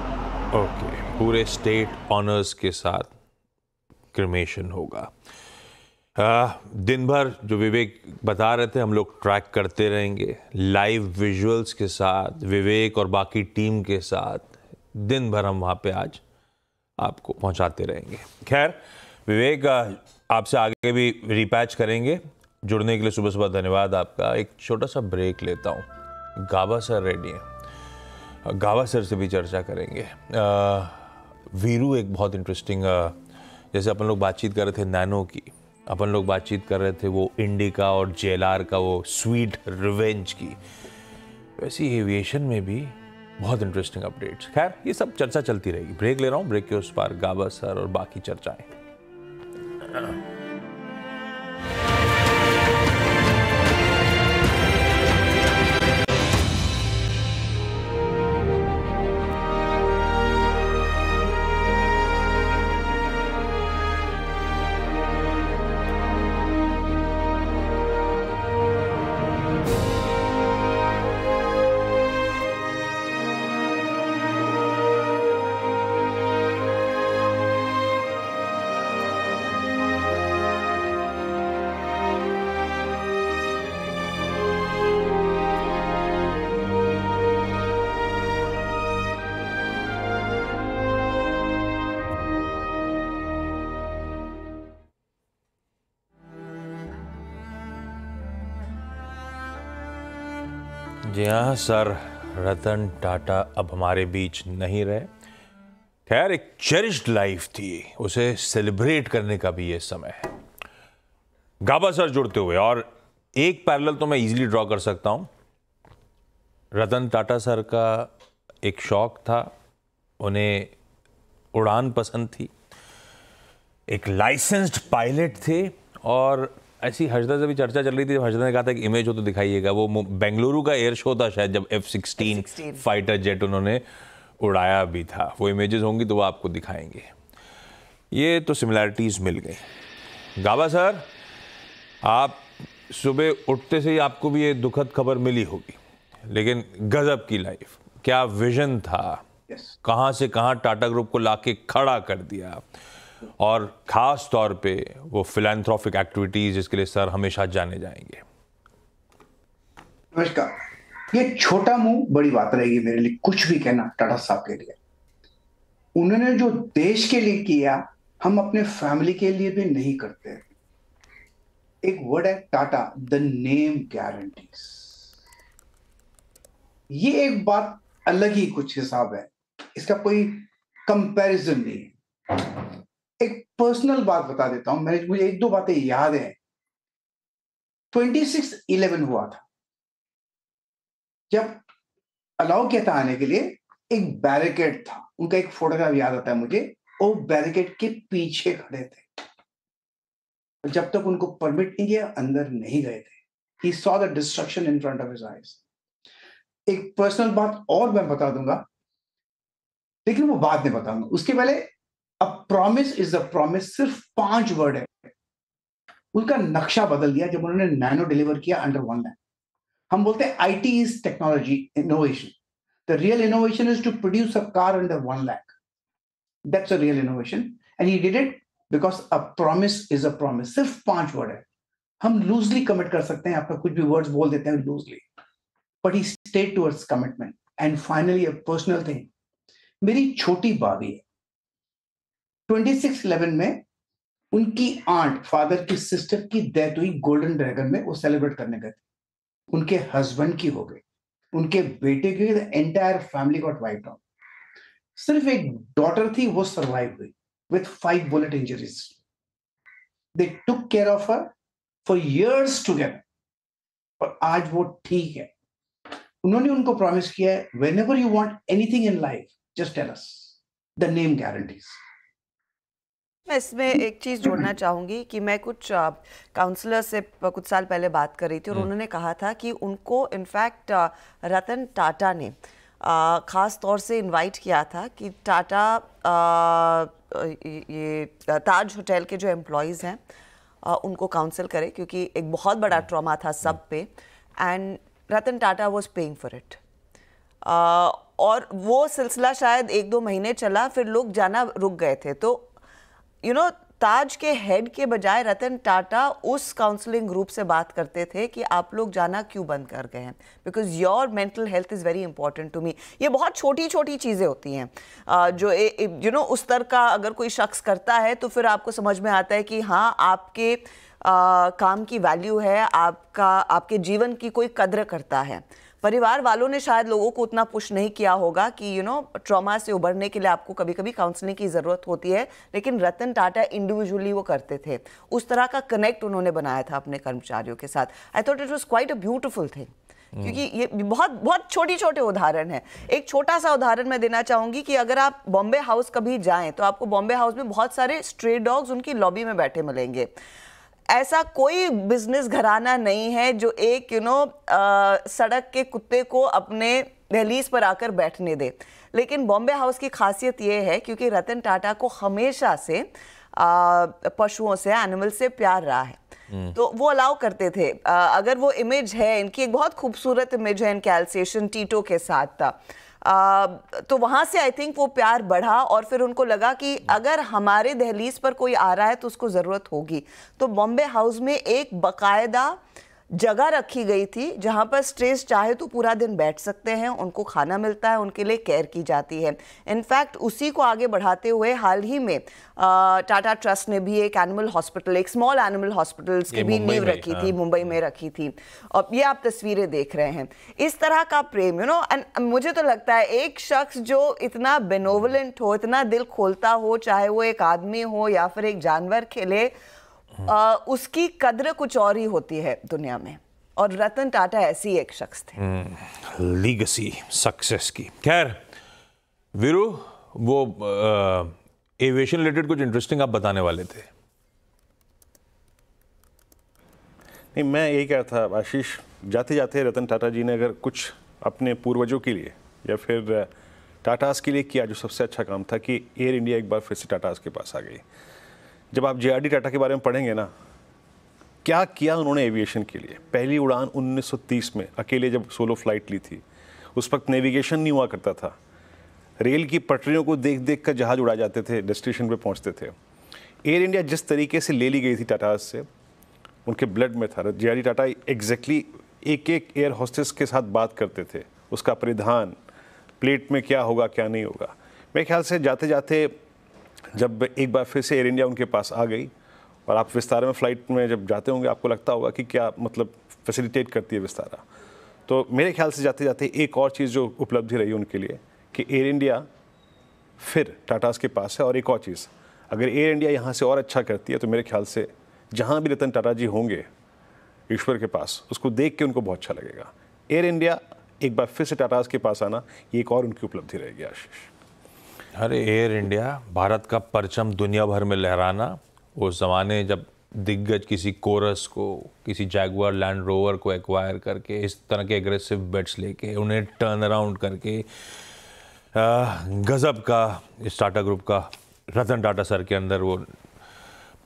ओके पूरे स्टेट ऑनर्स के साथ क्रिमेशन होगा आ, दिन भर जो विवेक बता रहे थे हम लोग ट्रैक करते रहेंगे लाइव विजुअल्स के साथ विवेक और बाकी टीम के साथ दिन भर हम वहाँ पे आज आपको पहुंचाते रहेंगे खैर विवेक आपसे आगे भी रिपैच करेंगे जुड़ने के लिए सुबह सुबह धन्यवाद आपका एक छोटा सा ब्रेक लेता हूँ गावा सर रेडी हैं गावा सर से भी चर्चा करेंगे वीरू एक बहुत इंटरेस्टिंग जैसे अपन लोग बातचीत कर रहे थे नैनो की अपन लोग बातचीत कर रहे थे वो इंडिका और जेलार का वो स्वीट रिवेंज की वैसे एविएशन में भी बहुत इंटरेस्टिंग अपडेट्स खैर ये सब चर्चा चलती रहेगी ब्रेक ले रहा हूँ ब्रेक के उस पार गाबा सर और बाकी चर्चाएं जी हाँ सर रतन टाटा अब हमारे बीच नहीं रहे खैर एक चेरिश्ड लाइफ थी उसे सेलिब्रेट करने का भी ये समय है गाबा सर जुड़ते हुए और एक पैरल तो मैं इजीली ड्रॉ कर सकता हूँ रतन टाटा सर का एक शौक था उन्हें उड़ान पसंद थी एक लाइसेंस्ड पायलट थे और ऐसी हर्षदा से भी चर्चा चल रही थी हर्षदा ने कहा था कि इमेज हो तो दिखाइएगा वो बेंगलुरु का एयर शो था शायद जब एफ सिक्सटीन फाइटर जेट उन्होंने उड़ाया भी था वो इमेजेस होंगी तो वो आपको दिखाएंगे ये तो सिमिलैरिटीज़ मिल गई गाबा सर आप सुबह उठते से ही आपको भी ये दुखद खबर मिली होगी लेकिन गजब की लाइफ क्या विजन था yes. कहाँ से कहाँ टाटा ग्रुप को लाके खड़ा कर दिया और ख़ास तौर पे वो फिलेंथ्रॉफिक एक्टिविटीज़ जिसके लिए सर हमेशा जाने जाएंगे
नमस्कार ये छोटा मुंह बड़ी बात रहेगी मेरे लिए कुछ भी कहना टाटा साहब के लिए उन्होंने जो देश के लिए किया हम अपने फैमिली के लिए भी नहीं करते एक वर्ड है टाटा द नेम गारंटीज ये एक बात अलग ही कुछ हिसाब है इसका कोई कंपैरिजन नहीं है एक पर्सनल बात बता देता हूं मैं मुझे एक दो बातें याद है ट्वेंटी सिक्स इलेवन हुआ था जब अलाउ किया था आने के लिए एक बैरिकेड था उनका एक फोटोग्राफ याद आता है मुझे और बैरिकेड के पीछे खड़े थे जब तक उनको परमिट नहीं दिया अंदर नहीं गए थे ही saw the destruction in front of his eyes एक पर्सनल बात और मैं बता दूंगा लेकिन वो बाद में बताऊंगा उसके पहले अब प्रॉमिस इज अ प्रॉमिस सिर्फ पांच वर्ड है उनका नक्शा बदल दिया जब उन्होंने नैनो डिलीवर किया अंडर वन लैंड हम बोलते हैं I T is technology innovation the real innovation is to produce a car under one lakh that's a real innovation and he did it because a promise is a promise सिर्फ पांच word है हम loosely commit कर सकते हैं आपका कुछ भी वर्ड्स बोल देते हैं loosely but he state towards commitment and finally a personal thing मेरी छोटी भाभी है 2611 में उनकी आंट फादर की सिस्टर की डेथ हुई गोल्डन ड्रैगन में वो सेलिब्रेट करने गए थे उनके हस्बैंड की हो गई उनके बेटे की entire family got wipe out सिर्फ एक डॉटर थी वो सरवाइव हुई with five bullet injuries they took care of her for years together और आज वो ठीक है उन्होंने उनको प्रॉमिस किया है whenever you want anything in life just tell us the name guarantees
मैं इसमें एक चीज़ जोड़ना चाहूँगी कि मैं कुछ काउंसलर से कुछ साल पहले बात कर रही थी और हम्म। उन्होंने कहा था कि उनको इनफैक्ट रतन टाटा ने खास तौर से इनवाइट किया था कि टाटा ये ताज होटल के जो एम्प्लॉयज़ हैं उनको काउंसिल करें क्योंकि एक बहुत बड़ा ट्रॉमा हम्म। था सब पे and Ratan Tata was paying for it और वो सिलसिला शायद एक दो महीने चला फिर लोग जाना रुक गए थे तो यू नो ताज के हेड के बजाय रतन टाटा उस काउंसलिंग ग्रुप से बात करते थे कि आप लोग जाना क्यों बंद कर गए हैं because your mental health is very important to me ये बहुत छोटी छोटी चीज़ें होती हैं जो यू नो उस स्तर का अगर कोई शख्स करता है तो फिर आपको समझ में आता है कि हाँ आपके आ, काम की वैल्यू है आपका आपके जीवन की कोई कद्र करता है परिवार वालों ने शायद लोगों को उतना पुश नहीं किया होगा कि यू नो ट्रॉमा से उभरने के लिए आपको कभी कभी काउंसलिंग की ज़रूरत होती है लेकिन रतन टाटा इंडिविजुअली वो करते थे उस तरह का कनेक्ट उन्होंने बनाया था अपने कर्मचारियों के साथ I thought it was quite a beautiful thing क्योंकि hmm. ये बहुत बहुत छोटी छोटे उदाहरण हैं एक छोटा सा उदाहरण मैं देना चाहूंगी कि अगर आप बॉम्बे हाउस कभी जाएं तो आपको बॉम्बे हाउस में बहुत सारे स्ट्रेट डॉग्स उनकी लॉबी में बैठे मिलेंगे ऐसा कोई बिजनेस घराना नहीं है जो एक यू नो सड़क के कुत्ते को अपने दहलीज पर आकर बैठने दे लेकिन बॉम्बे हाउस की खासियत ये है क्योंकि रतन टाटा को हमेशा से पशुओं से एनिमल से प्यार रहा है हम्म। तो वो अलाउ करते थे आ, अगर वो इमेज है इनकी एक बहुत खूबसूरत इमेज है इनके एल्सेशन टीटो के साथ था तो वहाँ से आई थिंक वो प्यार बढ़ा और फिर उनको लगा कि हम्म। अगर हमारे दहलीज पर कोई आ रहा है तो उसको ज़रूरत होगी तो बॉम्बे हाउस में एक बाकायदा जगह रखी गई थी जहाँ पर स्ट्रेस चाहे तो पूरा दिन बैठ सकते हैं उनको खाना मिलता है उनके लिए केयर की जाती है इनफैक्ट उसी को आगे बढ़ाते हुए हाल ही में टाटा ट्रस्ट ने भी एक एनिमल हॉस्पिटल एक स्मॉल एनिमल हॉस्पिटल्स की भी नींव रखी हाँ। थी मुंबई में रखी थी और ये आप तस्वीरें देख रहे हैं इस तरह का प्रेम यू नो एंड मुझे तो लगता है एक शख्स जो इतना बेनोवलेंट हो इतना दिल खोलता हो चाहे वो एक आदमी हो या फिर एक जानवर खेले आ, उसकी कदर कुछ और ही होती है दुनिया में और रतन टाटा ऐसी एक शख्स
थे लीगसी हम्म, सक्सेस की खैर वीरू वो एविएशन रिलेटेड कुछ इंटरेस्टिंग आप बताने वाले थे नहीं मैं यही कह रहा था आशीष
जाते जाते रतन टाटा जी ने अगर कुछ अपने पूर्वजों के लिए या फिर टाटास के लिए किया जो सबसे अच्छा काम था कि एयर इंडिया एक बार फिर से टाटास के पास आ गई जब आप जे टाटा के बारे में पढ़ेंगे ना क्या किया उन्होंने एविएशन के लिए पहली उड़ान 1930 में अकेले जब सोलो फ्लाइट ली थी उस वक्त नेविगेशन नहीं हुआ करता था रेल की पटरियों को देख देख कर जहाज़ उड़ा जाते थे डेस्टिनेशन पे पहुंचते थे एयर इंडिया जिस तरीके से ले ली गई थी टाटा से उनके ब्लड में था जे टाटा एग्जैक्टली एक एक एयर हॉस्टेस के साथ बात करते थे उसका परिधान प्लेट में क्या होगा क्या नहीं होगा मेरे ख्याल से जाते जाते जब एक बार फिर से एयर इंडिया उनके पास आ गई और आप विस्तारा में फ़्लाइट में जब जाते होंगे आपको लगता होगा कि क्या मतलब फैसिलिटेट करती है विस्तारा तो मेरे ख्याल से जाते जाते एक और चीज़ जो उपलब्धि रही उनके लिए कि एयर इंडिया फिर टाटास के पास है और एक और चीज़ अगर एयर इंडिया यहाँ से और अच्छा करती है तो मेरे ख्याल से जहाँ भी रतन टाटा जी होंगे ईश्वर के पास उसको देख के उनको बहुत अच्छा लगेगा एयर इंडिया एक बार फिर से टाटास के पास आना ये एक और उनकी उपलब्धि
रहेगी आशीष अरे एयर इंडिया भारत का परचम दुनिया भर में लहराना उस ज़माने जब दिग्गज किसी कोरस को किसी जैगुआर लैंड रोवर को एक्वायर करके इस तरह के एग्रेसिव बेट्स लेके उन्हें टर्न अराउंड करके गज़ब का इस टाटा ग्रुप का रतन टाटा सर के अंदर वो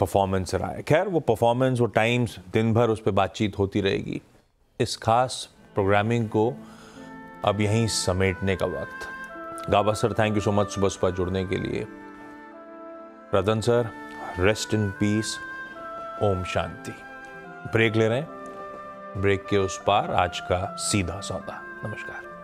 परफॉर्मेंस रहा है खैर वो परफॉर्मेंस वो टाइम्स दिन भर उस पर बातचीत होती रहेगी इस खास प्रोग्रामिंग को अब यहीं समेटने का वक्त Gaba sir thank you so much सुबह सुबह जुड़ने के लिए Ratan sir rest in peace ओम शांति ब्रेक ले रहे हैं ब्रेक के उस पार आज का सीधा सौदा नमस्कार